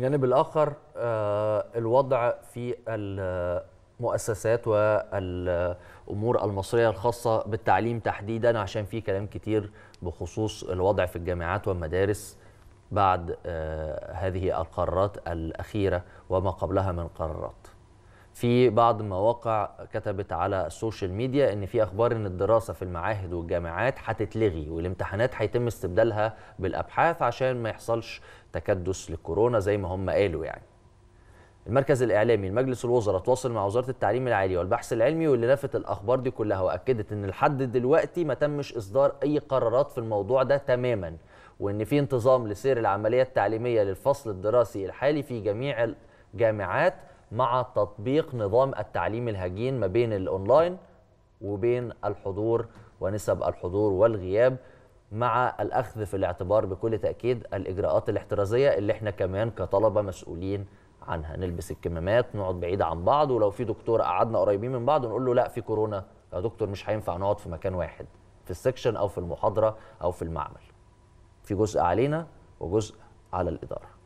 الجانب الاخر آه، الوضع في المؤسسات والامور المصريه الخاصه بالتعليم تحديدا عشان في كلام كتير بخصوص الوضع في الجامعات والمدارس بعد آه، هذه القرارات الاخيره وما قبلها من قرارات في بعض المواقع كتبت على السوشيال ميديا ان في اخبار ان الدراسه في المعاهد والجامعات هتتلغي والامتحانات هيتم استبدالها بالابحاث عشان ما يحصلش تكدس للكورونا زي ما هم قالوا يعني المركز الاعلامي لمجلس الوزراء تواصل مع وزاره التعليم العالي والبحث العلمي واللي لفت الاخبار دي كلها واكدت ان لحد دلوقتي ما تمش اصدار اي قرارات في الموضوع ده تماما وان في انتظام لسير العمليه التعليميه للفصل الدراسي الحالي في جميع الجامعات مع تطبيق نظام التعليم الهجين ما بين الاونلاين وبين الحضور ونسب الحضور والغياب مع الاخذ في الاعتبار بكل تاكيد الاجراءات الاحترازيه اللي احنا كمان كطلبه مسؤولين عنها نلبس الكمامات نقعد بعيد عن بعض ولو في دكتور قعدنا قريبين من بعض نقول له لا في كورونا يا دكتور مش هينفع نقعد في مكان واحد في السكشن او في المحاضره او في المعمل في جزء علينا وجزء على الاداره